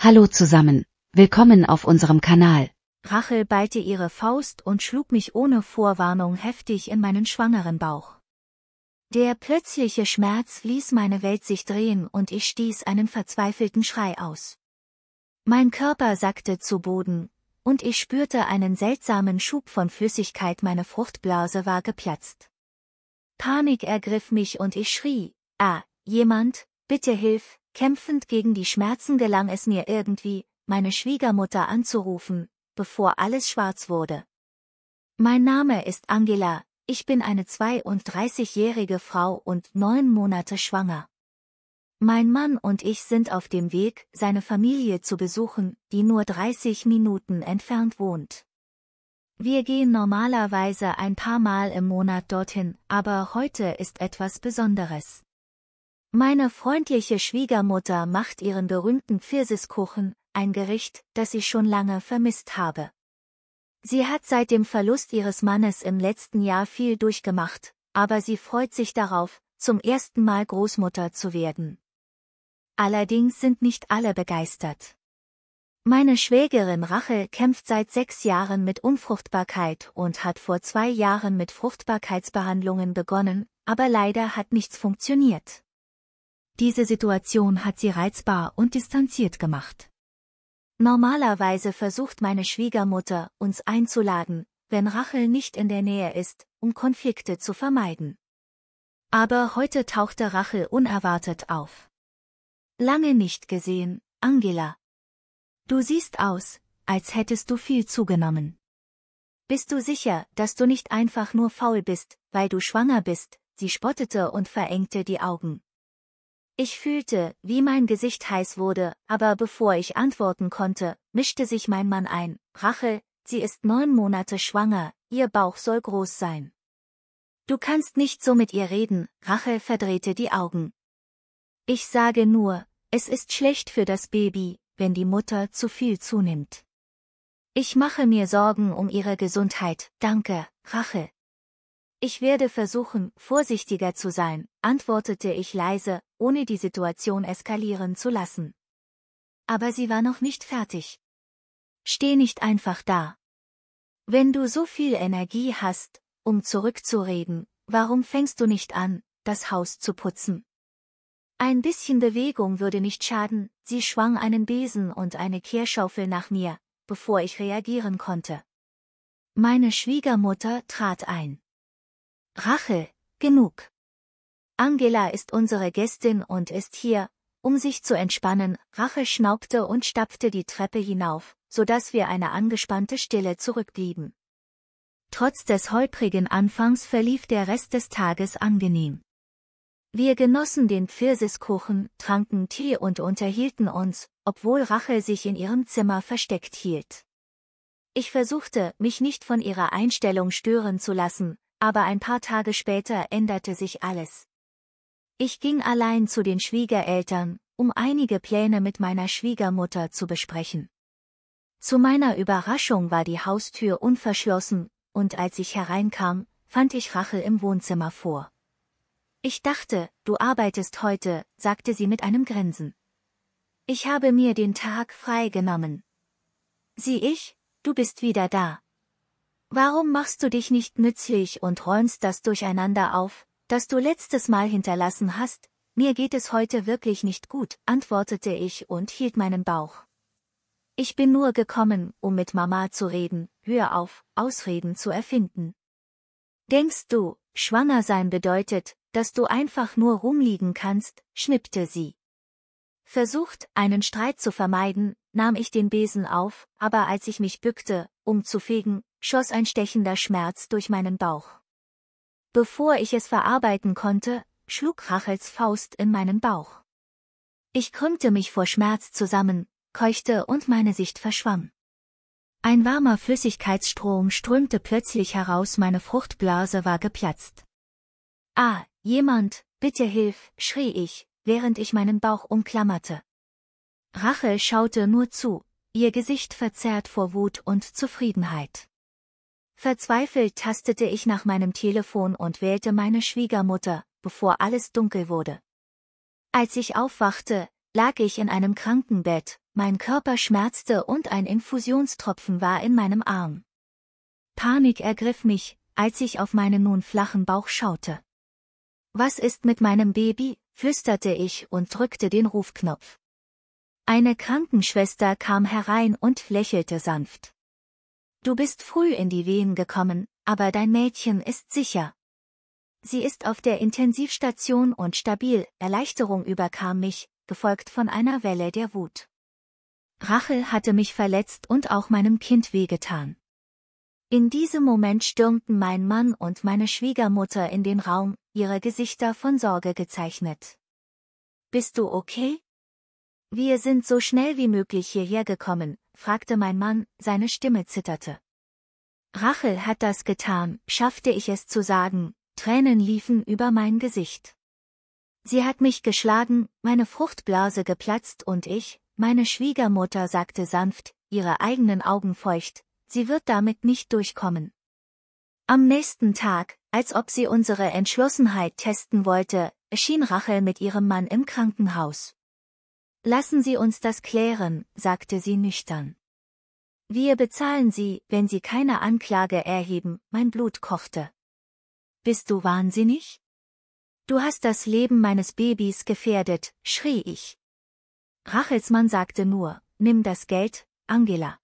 Hallo zusammen, willkommen auf unserem Kanal. Rachel ballte ihre Faust und schlug mich ohne Vorwarnung heftig in meinen schwangeren Bauch. Der plötzliche Schmerz ließ meine Welt sich drehen und ich stieß einen verzweifelten Schrei aus. Mein Körper sackte zu Boden, und ich spürte einen seltsamen Schub von Flüssigkeit, meine Fruchtblase war geplatzt. Panik ergriff mich und ich schrie, ah, jemand, bitte hilf, Kämpfend gegen die Schmerzen gelang es mir irgendwie, meine Schwiegermutter anzurufen, bevor alles schwarz wurde. Mein Name ist Angela, ich bin eine 32-jährige Frau und neun Monate schwanger. Mein Mann und ich sind auf dem Weg, seine Familie zu besuchen, die nur 30 Minuten entfernt wohnt. Wir gehen normalerweise ein paar Mal im Monat dorthin, aber heute ist etwas Besonderes. Meine freundliche Schwiegermutter macht ihren berühmten Pfirsiskuchen, ein Gericht, das ich schon lange vermisst habe. Sie hat seit dem Verlust ihres Mannes im letzten Jahr viel durchgemacht, aber sie freut sich darauf, zum ersten Mal Großmutter zu werden. Allerdings sind nicht alle begeistert. Meine Schwägerin Rachel kämpft seit sechs Jahren mit Unfruchtbarkeit und hat vor zwei Jahren mit Fruchtbarkeitsbehandlungen begonnen, aber leider hat nichts funktioniert. Diese Situation hat sie reizbar und distanziert gemacht. Normalerweise versucht meine Schwiegermutter, uns einzuladen, wenn Rachel nicht in der Nähe ist, um Konflikte zu vermeiden. Aber heute tauchte Rachel unerwartet auf. Lange nicht gesehen, Angela. Du siehst aus, als hättest du viel zugenommen. Bist du sicher, dass du nicht einfach nur faul bist, weil du schwanger bist? Sie spottete und verengte die Augen. Ich fühlte, wie mein Gesicht heiß wurde, aber bevor ich antworten konnte, mischte sich mein Mann ein. Rachel, sie ist neun Monate schwanger, ihr Bauch soll groß sein. Du kannst nicht so mit ihr reden, Rachel verdrehte die Augen. Ich sage nur, es ist schlecht für das Baby, wenn die Mutter zu viel zunimmt. Ich mache mir Sorgen um ihre Gesundheit, danke, Rachel. Ich werde versuchen, vorsichtiger zu sein, antwortete ich leise, ohne die Situation eskalieren zu lassen. Aber sie war noch nicht fertig. Steh nicht einfach da. Wenn du so viel Energie hast, um zurückzureden, warum fängst du nicht an, das Haus zu putzen? Ein bisschen Bewegung würde nicht schaden, sie schwang einen Besen und eine Kehrschaufel nach mir, bevor ich reagieren konnte. Meine Schwiegermutter trat ein. Rache, genug. Angela ist unsere Gästin und ist hier, um sich zu entspannen, Rache schnaubte und stapfte die Treppe hinauf, so dass wir eine angespannte Stille zurückblieben. Trotz des holprigen Anfangs verlief der Rest des Tages angenehm. Wir genossen den Pfirsiskuchen, tranken Tee und unterhielten uns, obwohl Rache sich in ihrem Zimmer versteckt hielt. Ich versuchte, mich nicht von ihrer Einstellung stören zu lassen, aber ein paar Tage später änderte sich alles. Ich ging allein zu den Schwiegereltern, um einige Pläne mit meiner Schwiegermutter zu besprechen. Zu meiner Überraschung war die Haustür unverschlossen, und als ich hereinkam, fand ich Rachel im Wohnzimmer vor. Ich dachte, du arbeitest heute, sagte sie mit einem Grinsen. Ich habe mir den Tag freigenommen. Sieh ich, du bist wieder da. Warum machst du dich nicht nützlich und räumst das Durcheinander auf, das du letztes Mal hinterlassen hast? Mir geht es heute wirklich nicht gut, antwortete ich und hielt meinen Bauch. Ich bin nur gekommen, um mit Mama zu reden, hör auf, Ausreden zu erfinden. Denkst du, schwanger sein bedeutet, dass du einfach nur rumliegen kannst, schnippte sie. Versucht, einen Streit zu vermeiden, nahm ich den Besen auf, aber als ich mich bückte, um zu fegen, schoss ein stechender Schmerz durch meinen Bauch. Bevor ich es verarbeiten konnte, schlug Rachels Faust in meinen Bauch. Ich krümmte mich vor Schmerz zusammen, keuchte und meine Sicht verschwamm. Ein warmer Flüssigkeitsstrom strömte plötzlich heraus, meine Fruchtblase war geplatzt. Ah, jemand, bitte hilf, schrie ich, während ich meinen Bauch umklammerte. Rachel schaute nur zu, ihr Gesicht verzerrt vor Wut und Zufriedenheit. Verzweifelt tastete ich nach meinem Telefon und wählte meine Schwiegermutter, bevor alles dunkel wurde. Als ich aufwachte, lag ich in einem Krankenbett, mein Körper schmerzte und ein Infusionstropfen war in meinem Arm. Panik ergriff mich, als ich auf meinen nun flachen Bauch schaute. Was ist mit meinem Baby? flüsterte ich und drückte den Rufknopf. Eine Krankenschwester kam herein und lächelte sanft. Du bist früh in die Wehen gekommen, aber dein Mädchen ist sicher. Sie ist auf der Intensivstation und stabil, Erleichterung überkam mich, gefolgt von einer Welle der Wut. Rachel hatte mich verletzt und auch meinem Kind wehgetan. In diesem Moment stürmten mein Mann und meine Schwiegermutter in den Raum, ihre Gesichter von Sorge gezeichnet. Bist du okay? Wir sind so schnell wie möglich hierher gekommen, fragte mein Mann, seine Stimme zitterte. Rachel hat das getan, schaffte ich es zu sagen, Tränen liefen über mein Gesicht. Sie hat mich geschlagen, meine Fruchtblase geplatzt und ich, meine Schwiegermutter sagte sanft, ihre eigenen Augen feucht, sie wird damit nicht durchkommen. Am nächsten Tag, als ob sie unsere Entschlossenheit testen wollte, erschien Rachel mit ihrem Mann im Krankenhaus. Lassen Sie uns das klären, sagte sie nüchtern. Wir bezahlen Sie, wenn Sie keine Anklage erheben, mein Blut kochte. Bist du wahnsinnig? Du hast das Leben meines Babys gefährdet, schrie ich. Rachelsmann sagte nur, nimm das Geld, Angela.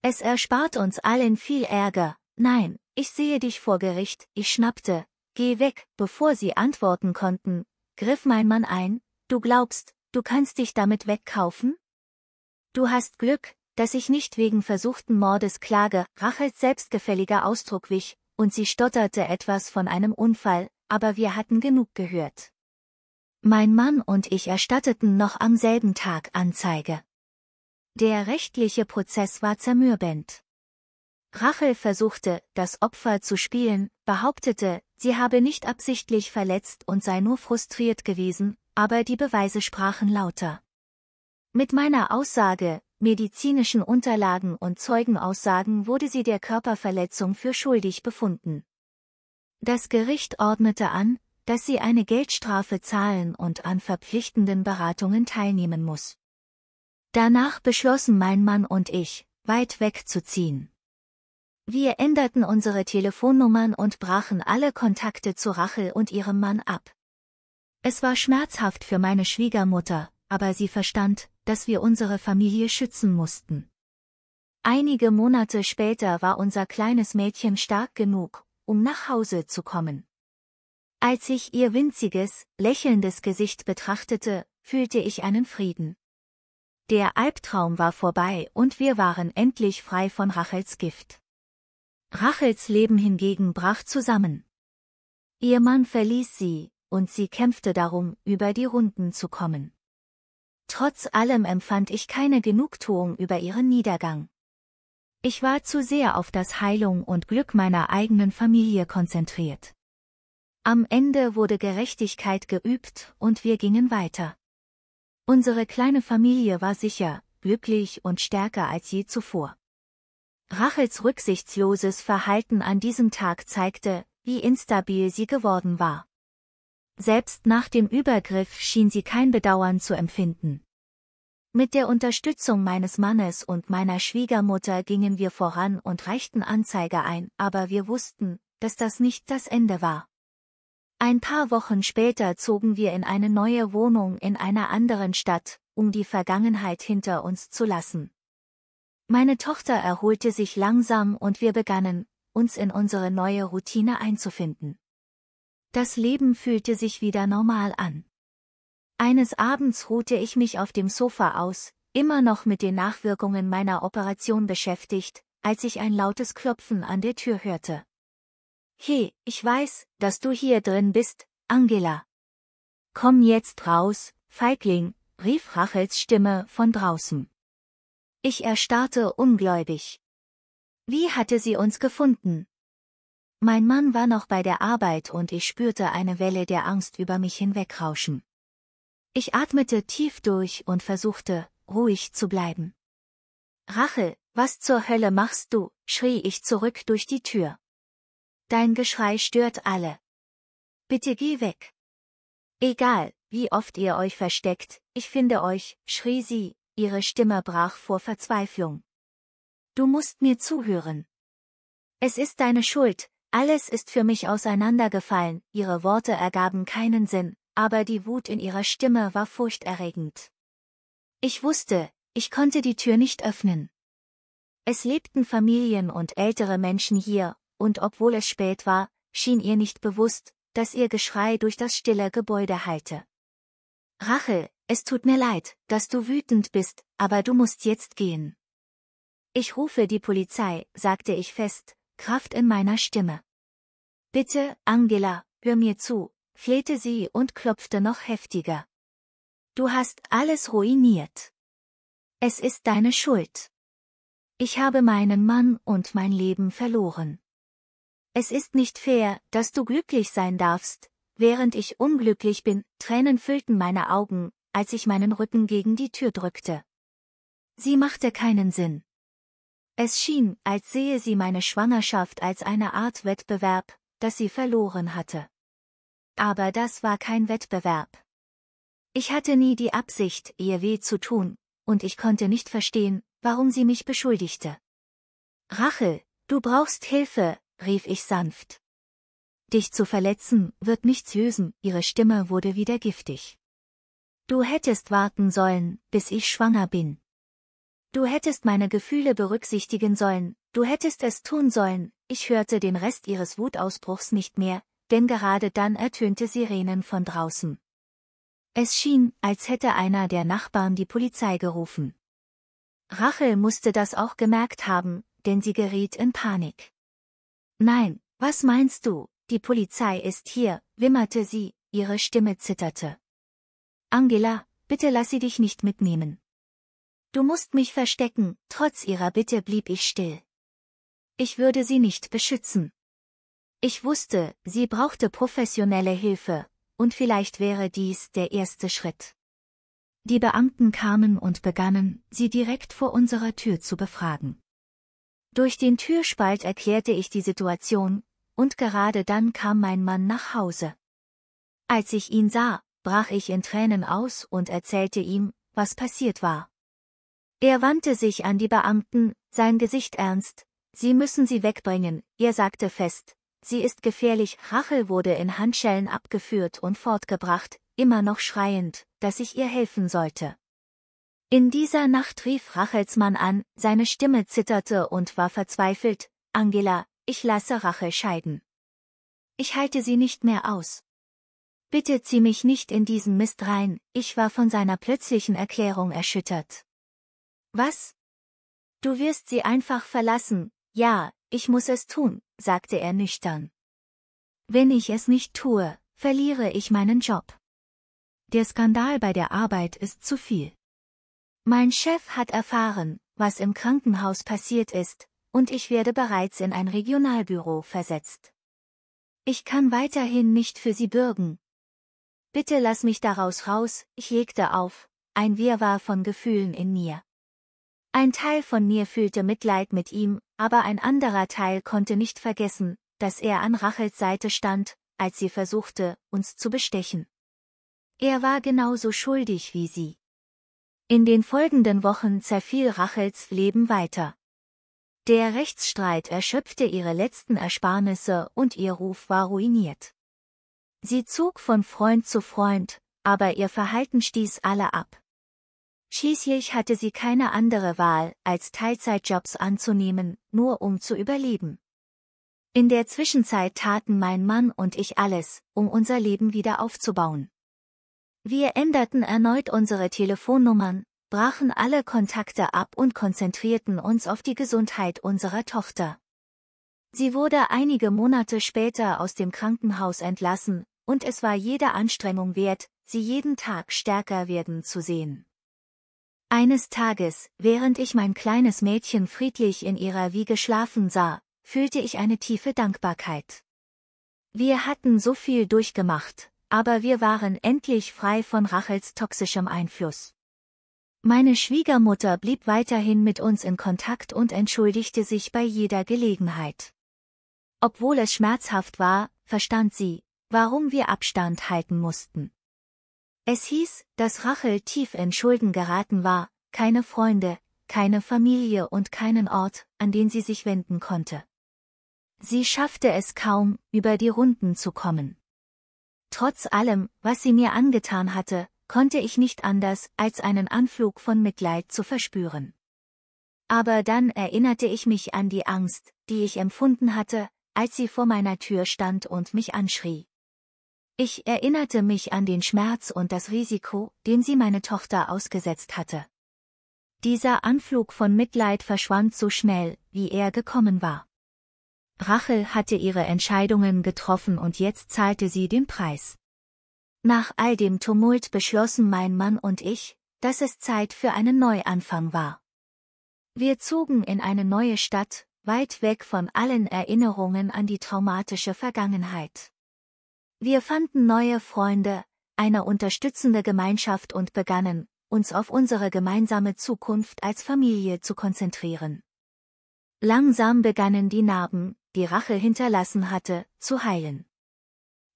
Es erspart uns allen viel Ärger, nein, ich sehe dich vor Gericht, ich schnappte, geh weg, bevor sie antworten konnten, griff mein Mann ein, du glaubst, Du kannst dich damit wegkaufen? Du hast Glück, dass ich nicht wegen versuchten Mordes klage, Rachels selbstgefälliger Ausdruck wich, und sie stotterte etwas von einem Unfall, aber wir hatten genug gehört. Mein Mann und ich erstatteten noch am selben Tag Anzeige. Der rechtliche Prozess war zermürbend. Rachel versuchte, das Opfer zu spielen, behauptete, sie habe nicht absichtlich verletzt und sei nur frustriert gewesen, aber die Beweise sprachen lauter. Mit meiner Aussage, medizinischen Unterlagen und Zeugenaussagen wurde sie der Körperverletzung für schuldig befunden. Das Gericht ordnete an, dass sie eine Geldstrafe zahlen und an verpflichtenden Beratungen teilnehmen muss. Danach beschlossen mein Mann und ich, weit wegzuziehen. Wir änderten unsere Telefonnummern und brachen alle Kontakte zu Rachel und ihrem Mann ab. Es war schmerzhaft für meine Schwiegermutter, aber sie verstand, dass wir unsere Familie schützen mussten. Einige Monate später war unser kleines Mädchen stark genug, um nach Hause zu kommen. Als ich ihr winziges, lächelndes Gesicht betrachtete, fühlte ich einen Frieden. Der Albtraum war vorbei und wir waren endlich frei von Rachels Gift. Rachels Leben hingegen brach zusammen. Ihr Mann verließ sie, und sie kämpfte darum, über die Runden zu kommen. Trotz allem empfand ich keine Genugtuung über ihren Niedergang. Ich war zu sehr auf das Heilung und Glück meiner eigenen Familie konzentriert. Am Ende wurde Gerechtigkeit geübt und wir gingen weiter. Unsere kleine Familie war sicher, glücklich und stärker als je zuvor. Rachels rücksichtsloses Verhalten an diesem Tag zeigte, wie instabil sie geworden war. Selbst nach dem Übergriff schien sie kein Bedauern zu empfinden. Mit der Unterstützung meines Mannes und meiner Schwiegermutter gingen wir voran und reichten Anzeige ein, aber wir wussten, dass das nicht das Ende war. Ein paar Wochen später zogen wir in eine neue Wohnung in einer anderen Stadt, um die Vergangenheit hinter uns zu lassen. Meine Tochter erholte sich langsam und wir begannen, uns in unsere neue Routine einzufinden. Das Leben fühlte sich wieder normal an. Eines Abends ruhte ich mich auf dem Sofa aus, immer noch mit den Nachwirkungen meiner Operation beschäftigt, als ich ein lautes Klopfen an der Tür hörte. He, ich weiß, dass du hier drin bist, Angela. Komm jetzt raus, Feigling, rief Rachels Stimme von draußen. Ich erstarrte ungläubig. Wie hatte sie uns gefunden? Mein Mann war noch bei der Arbeit und ich spürte eine Welle der Angst über mich hinwegrauschen. Ich atmete tief durch und versuchte, ruhig zu bleiben. Rachel, was zur Hölle machst du? schrie ich zurück durch die Tür. Dein Geschrei stört alle. Bitte geh weg. Egal, wie oft ihr euch versteckt, ich finde euch, schrie sie, ihre Stimme brach vor Verzweiflung. Du musst mir zuhören. Es ist deine Schuld, alles ist für mich auseinandergefallen, ihre Worte ergaben keinen Sinn, aber die Wut in ihrer Stimme war furchterregend. Ich wusste, ich konnte die Tür nicht öffnen. Es lebten Familien und ältere Menschen hier, und obwohl es spät war, schien ihr nicht bewusst, dass ihr Geschrei durch das stille Gebäude hallte. Rachel, es tut mir leid, dass du wütend bist, aber du musst jetzt gehen. Ich rufe die Polizei, sagte ich fest, Kraft in meiner Stimme. Bitte, Angela, hör mir zu, flehte sie und klopfte noch heftiger. Du hast alles ruiniert. Es ist deine Schuld. Ich habe meinen Mann und mein Leben verloren. Es ist nicht fair, dass du glücklich sein darfst, während ich unglücklich bin, Tränen füllten meine Augen, als ich meinen Rücken gegen die Tür drückte. Sie machte keinen Sinn. Es schien, als sehe sie meine Schwangerschaft als eine Art Wettbewerb, das sie verloren hatte. Aber das war kein Wettbewerb. Ich hatte nie die Absicht, ihr weh zu tun, und ich konnte nicht verstehen, warum sie mich beschuldigte. Rachel, du brauchst Hilfe, rief ich sanft. Dich zu verletzen, wird nichts lösen, ihre Stimme wurde wieder giftig. Du hättest warten sollen, bis ich schwanger bin. Du hättest meine Gefühle berücksichtigen sollen, du hättest es tun sollen, ich hörte den Rest ihres Wutausbruchs nicht mehr, denn gerade dann ertönte Sirenen von draußen. Es schien, als hätte einer der Nachbarn die Polizei gerufen. Rachel musste das auch gemerkt haben, denn sie geriet in Panik. Nein, was meinst du, die Polizei ist hier, wimmerte sie, ihre Stimme zitterte. Angela, bitte lass sie dich nicht mitnehmen. Du musst mich verstecken, trotz ihrer Bitte blieb ich still. Ich würde sie nicht beschützen. Ich wusste, sie brauchte professionelle Hilfe, und vielleicht wäre dies der erste Schritt. Die Beamten kamen und begannen, sie direkt vor unserer Tür zu befragen. Durch den Türspalt erklärte ich die Situation, und gerade dann kam mein Mann nach Hause. Als ich ihn sah, brach ich in Tränen aus und erzählte ihm, was passiert war. Er wandte sich an die Beamten, sein Gesicht ernst. Sie müssen sie wegbringen, er sagte fest. Sie ist gefährlich. Rachel wurde in Handschellen abgeführt und fortgebracht, immer noch schreiend, dass ich ihr helfen sollte. In dieser Nacht rief Rachels Mann an, seine Stimme zitterte und war verzweifelt. Angela, ich lasse Rachel scheiden. Ich halte sie nicht mehr aus. Bitte zieh mich nicht in diesen Mist rein, ich war von seiner plötzlichen Erklärung erschüttert. Was? Du wirst sie einfach verlassen, ja, ich muss es tun, sagte er nüchtern. Wenn ich es nicht tue, verliere ich meinen Job. Der Skandal bei der Arbeit ist zu viel. Mein Chef hat erfahren, was im Krankenhaus passiert ist, und ich werde bereits in ein Regionalbüro versetzt. Ich kann weiterhin nicht für Sie bürgen. Bitte lass mich daraus raus, ich legte auf, ein Wirrwarr von Gefühlen in mir. Ein Teil von mir fühlte Mitleid mit ihm, aber ein anderer Teil konnte nicht vergessen, dass er an Rachels Seite stand, als sie versuchte, uns zu bestechen. Er war genauso schuldig wie sie. In den folgenden Wochen zerfiel Rachels Leben weiter. Der Rechtsstreit erschöpfte ihre letzten Ersparnisse und ihr Ruf war ruiniert. Sie zog von Freund zu Freund, aber ihr Verhalten stieß alle ab. Schließlich hatte sie keine andere Wahl, als Teilzeitjobs anzunehmen, nur um zu überleben. In der Zwischenzeit taten mein Mann und ich alles, um unser Leben wieder aufzubauen. Wir änderten erneut unsere Telefonnummern, brachen alle Kontakte ab und konzentrierten uns auf die Gesundheit unserer Tochter. Sie wurde einige Monate später aus dem Krankenhaus entlassen, und es war jede Anstrengung wert, sie jeden Tag stärker werden zu sehen. Eines Tages, während ich mein kleines Mädchen friedlich in ihrer Wiege schlafen sah, fühlte ich eine tiefe Dankbarkeit. Wir hatten so viel durchgemacht, aber wir waren endlich frei von Rachels toxischem Einfluss. Meine Schwiegermutter blieb weiterhin mit uns in Kontakt und entschuldigte sich bei jeder Gelegenheit. Obwohl es schmerzhaft war, verstand sie, warum wir Abstand halten mussten. Es hieß, dass Rachel tief in Schulden geraten war, keine Freunde, keine Familie und keinen Ort, an den sie sich wenden konnte. Sie schaffte es kaum, über die Runden zu kommen. Trotz allem, was sie mir angetan hatte, konnte ich nicht anders, als einen Anflug von Mitleid zu verspüren. Aber dann erinnerte ich mich an die Angst, die ich empfunden hatte, als sie vor meiner Tür stand und mich anschrie. Ich erinnerte mich an den Schmerz und das Risiko, den sie meine Tochter ausgesetzt hatte. Dieser Anflug von Mitleid verschwand so schnell, wie er gekommen war. Rachel hatte ihre Entscheidungen getroffen und jetzt zahlte sie den Preis. Nach all dem Tumult beschlossen mein Mann und ich, dass es Zeit für einen Neuanfang war. Wir zogen in eine neue Stadt, weit weg von allen Erinnerungen an die traumatische Vergangenheit. Wir fanden neue Freunde, eine unterstützende Gemeinschaft und begannen, uns auf unsere gemeinsame Zukunft als Familie zu konzentrieren. Langsam begannen die Narben, die Rache hinterlassen hatte, zu heilen.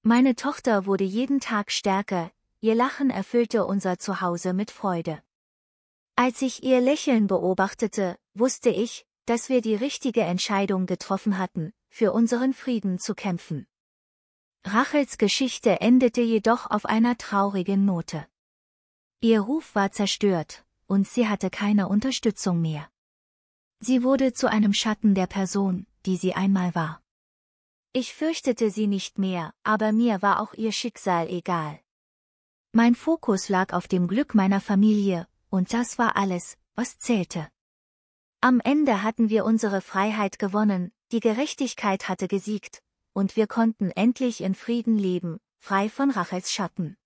Meine Tochter wurde jeden Tag stärker, ihr Lachen erfüllte unser Zuhause mit Freude. Als ich ihr Lächeln beobachtete, wusste ich, dass wir die richtige Entscheidung getroffen hatten, für unseren Frieden zu kämpfen. Rachels Geschichte endete jedoch auf einer traurigen Note. Ihr Ruf war zerstört, und sie hatte keine Unterstützung mehr. Sie wurde zu einem Schatten der Person, die sie einmal war. Ich fürchtete sie nicht mehr, aber mir war auch ihr Schicksal egal. Mein Fokus lag auf dem Glück meiner Familie, und das war alles, was zählte. Am Ende hatten wir unsere Freiheit gewonnen, die Gerechtigkeit hatte gesiegt, und wir konnten endlich in Frieden leben, frei von Rachels Schatten.